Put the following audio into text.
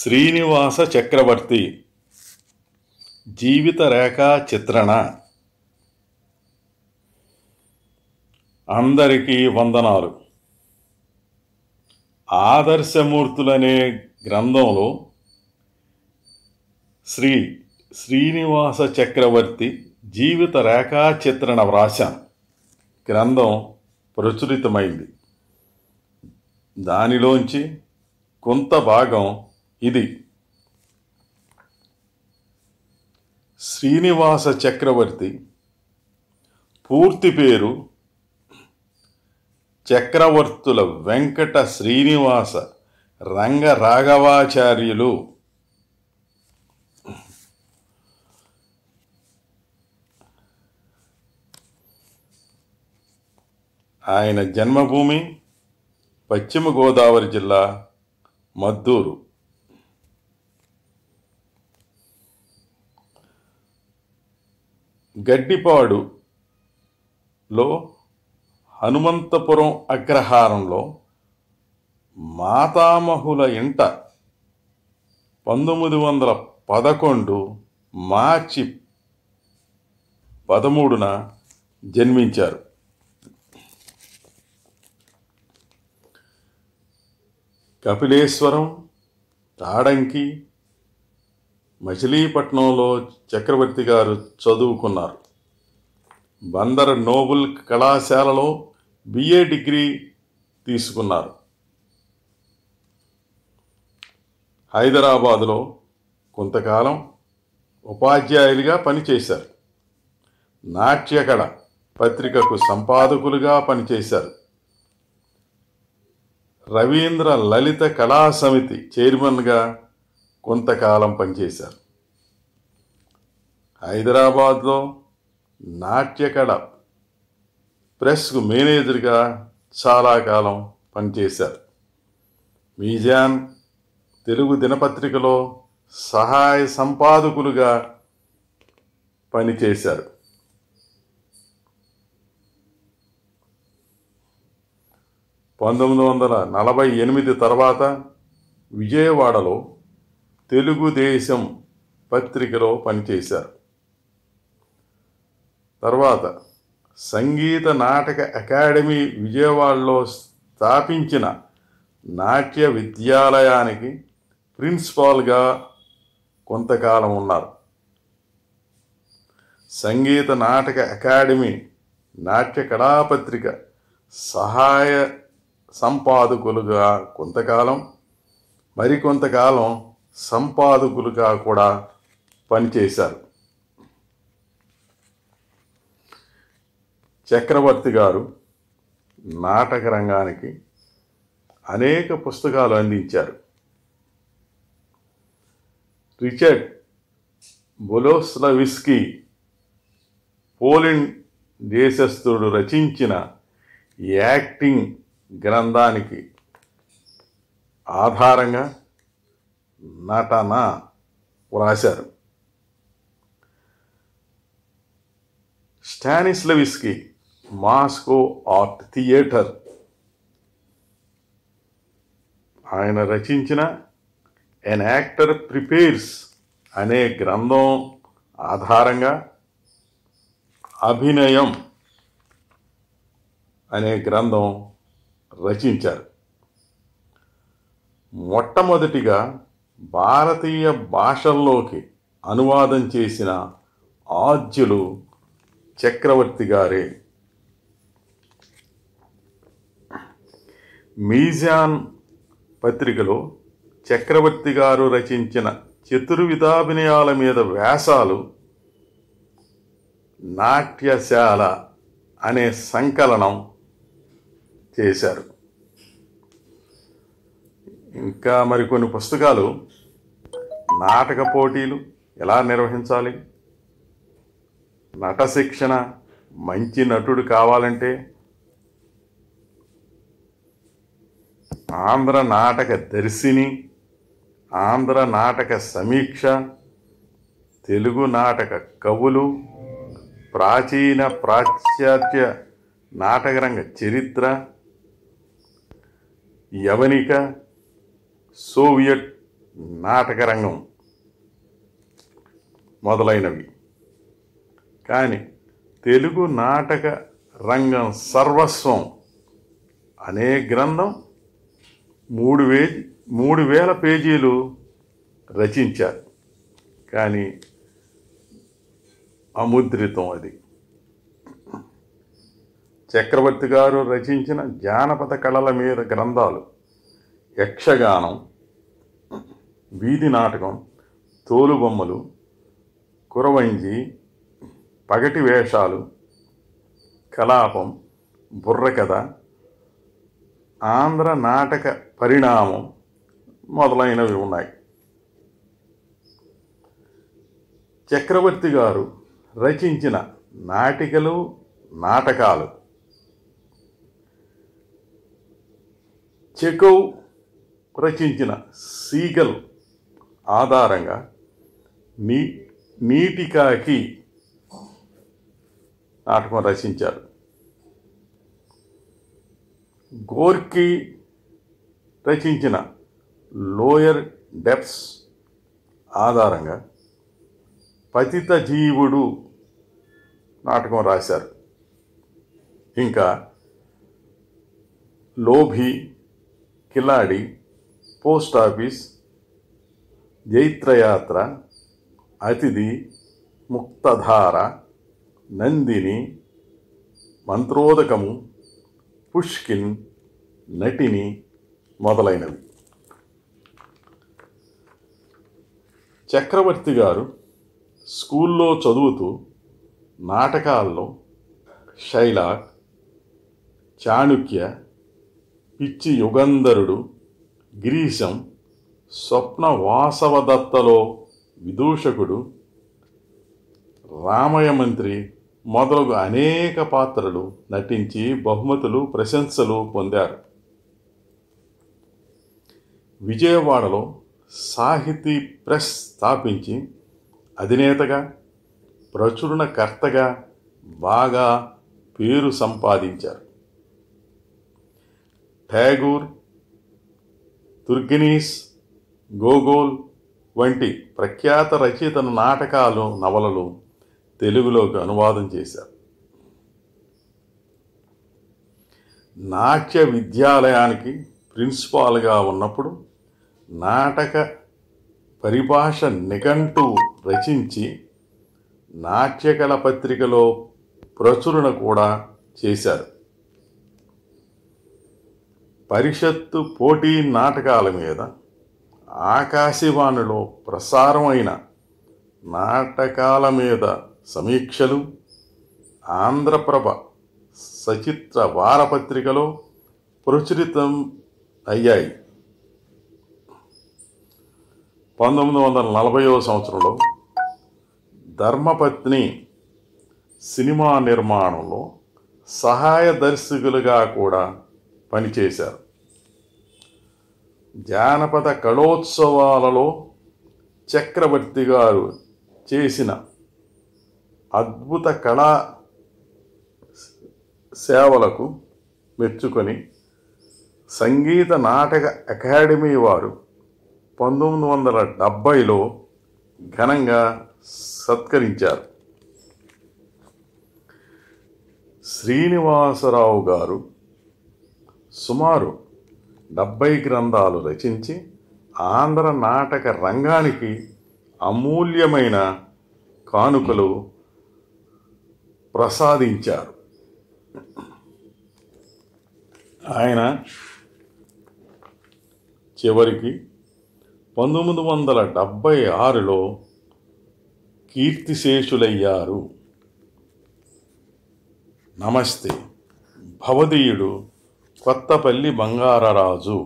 శ్రీనివాస చక్రవర్తి జీవిత రేఖా చిత్రణ అందరికీ వందనాలు ఆదర్శమూర్తులనే గ్రంథంలో శ్రీ శ్రీనివాస చక్రవర్తి జీవిత రేఖా చిత్రణ వ్రాశాను గ్రంథం ప్రచురితమైంది దానిలోంచి కొంత భాగం ఇది శ్రీనివాస చక్రవర్తి పూర్తి పేరు చక్రవర్తుల వెంకట శ్రీనివాస రంగ రాఘవాచార్యులు ఆయన జన్మభూమి పశ్చిమ గోదావరి జిల్లా మద్దూరు గడ్డిపాడులో హనుమంతపురం అగ్రహారంలో మాతామహుల ఇంట పంతొమ్మిది వందల పదకొండు మార్చి పదమూడున జన్మించారు కపిలేశ్వరం తాడంకి మచిలీపట్నంలో చక్రవర్తి గారు చదువుకున్నారు బందర్ నోబుల్ కళాశాలలో బిఏ డిగ్రీ తీసుకున్నారు హైదరాబాదులో కొంతకాలం ఉపాధ్యాయులుగా పనిచేశారు నాట్యకళ పత్రికకు సంపాదకులుగా పనిచేశారు రవీంద్ర లలిత కళా సమితి చైర్మన్గా కొంతకాలం పనిచేశారు హైదరాబాద్లో నాట్యకళ ప్రెస్కు మేనేజర్గా చాలా కాలం పనిచేశారు మీజాన్ తెలుగు దినపత్రికలో సహాయ సంపాదకులుగా పనిచేశారు పంతొమ్మిది వందల నలభై ఎనిమిది తర్వాత విజయవాడలో తెలుగుదేశం పత్రికలో పనిచేశారు తర్వాత సంగీత నాటక అకాడమీ విజయవాడలో స్థాపించిన నాట్య విద్యాలయానికి ప్రిన్సిపాల్గా కొంతకాలం ఉన్నారు సంగీత నాటక అకాడమీ నాట్య కళాపత్రిక సహాయ సంపాదకులుగా కొంతకాలం మరికొంతకాలం సంపాదకులుగా కూడా పనిచేశారు చక్రవర్తి గారు నాటక రంగానికి అనేక పుస్తకాలు అందించారు రిచర్డ్ బొలోస్లవిస్కీ పోలిండ్ దేశస్థుడు రచించిన యాక్టింగ్ గ్రంథానికి ఆధారంగా నాటానా వ్రాశారు స్టానిస్లవిస్కి మాస్కో ఆర్ట్ థియేటర్ ఆయన రచించిన ఎన్ యాక్టర్ ప్రిపేర్స్ అనే గ్రంథం ఆధారంగా అభినయం అనే గ్రంథం రచించారు మొట్టమొదటిగా భారతీయ భాషల్లోకి అనువాదం చేసిన ఆద్యులు చక్రవర్తి గారే మీజాన్ పత్రికలో చక్రవర్తి గారు రచించిన చతుర్విధాభినయాల మీద వ్యాసాలు నాట్యశాల అనే సంకలనం చేశారు ఇంకా మరికొన్ని పుస్తకాలు నాటక పోటీలు ఎలా నిర్వహించాలి నట శిక్షణ మంచి నటుడు కావాలంటే ఆంధ్ర నాటక దర్శిని ఆంధ్ర నాటక సమీక్ష తెలుగు నాటక కవులు ప్రాచీన పాశ్చాత్య నాటకరంగ చరిత్ర యవనిక సోవియట్ నాటకరంగం మొదలైనవి కానీ తెలుగు నాటక రంగం సర్వస్వం అనే గ్రంథం మూడు వే మూడు వేల పేజీలు రచించారు కానీ అముద్రితం అది చక్రవర్తి గారు రచించిన జానపద కళల మీద గ్రంథాలు యక్షగానం వీధి నాటకం తోలుబొమ్మలు కురవంజి పగటి వేషాలు కలాపం బుర్రకథ ఆంధ్ర నాటక పరిణామం మొదలైనవి ఉన్నాయి చక్రవర్తి గారు రచించిన నాటికలు నాటకాలు చెకౌ రచించిన సీగలు ఆధారంగా నీ నీటికాకి నాటకం రచించారు గోర్కి రచించిన లోయర్ డెప్స్ ఆధారంగా పతిత జీవుడు నాటకం రాశారు ఇంకా లోభి కిలాడి పోస్ట్ ఆఫీస్ జైత్రయాత్ర అతిథి ముక్తధార నందిని మంత్రోదకము పుష్కిన్ నటిని మొదలైనవి చక్రవర్తి గారు స్కూల్లో చదువుతూ నాటకాల్లో శైలాక్ చాణుక్య పిచ్చి యుగంధరుడు గిరీశం స్వప్న వాసవదత్తలో విదూషకుడు రామయ్య మంత్రి మొదలగు అనేక పాత్రలు నటించి బహుమతులు ప్రశంసలు పొందారు విజయవాడలో సాహితీ ప్రెస్ స్థాపించి అధినేతగా ప్రచురణకర్తగా బాగా పేరు సంపాదించారు ఠాగూర్ తుర్గినీస్ గోగోల్ వంటి ప్రఖ్యాత రచయితను నాటకాలు నవలలు తెలుగులోకి అనువాదం చేశారు నాట్య విద్యాలయానికి ప్రిన్సిపాల్గా ఉన్నప్పుడు నాటక పరిభాష నిఘంటు రచించి నాట్యకళ పత్రికలో ప్రచురణ కూడా చేశారు పరిషత్తు పోటీ నాటకాల మీద ఆకాశవాణిలో ప్రసారమైన నాటకాల మీద సమీక్షలు ఆంధ్రప్రభ సచిత్ర వారపత్రికలో ప్రచురితం అయ్యాయి పంతొమ్మిది వందల నలభైవ సంవత్సరంలో ధర్మపత్ని సినిమా నిర్మాణంలో సహాయ దర్శకులుగా కూడా పనిచేశారు జానపద కళోత్సవాలలో చక్రవర్తి గారు చేసిన అద్భుత కళా సేవలకు మెచ్చుకొని సంగీత నాటక అకాడమీ వారు పంతొమ్మిది వందల డెబ్భైలో ఘనంగా సత్కరించారు శ్రీనివాసరావు గారు సుమారు డెబ్బై గ్రంథాలు రచించి ఆంధ్ర నాటక రంగానికి అమూల్యమైన కానుకలు ప్రసాదించారు ఆయన చివరికి పంతొమ్మిది వందల డెబ్భై ఆరులో కీర్తిశేషులయ్యారు నమస్తే భవదీయుడు కొత్తపల్లి బంగారరాజు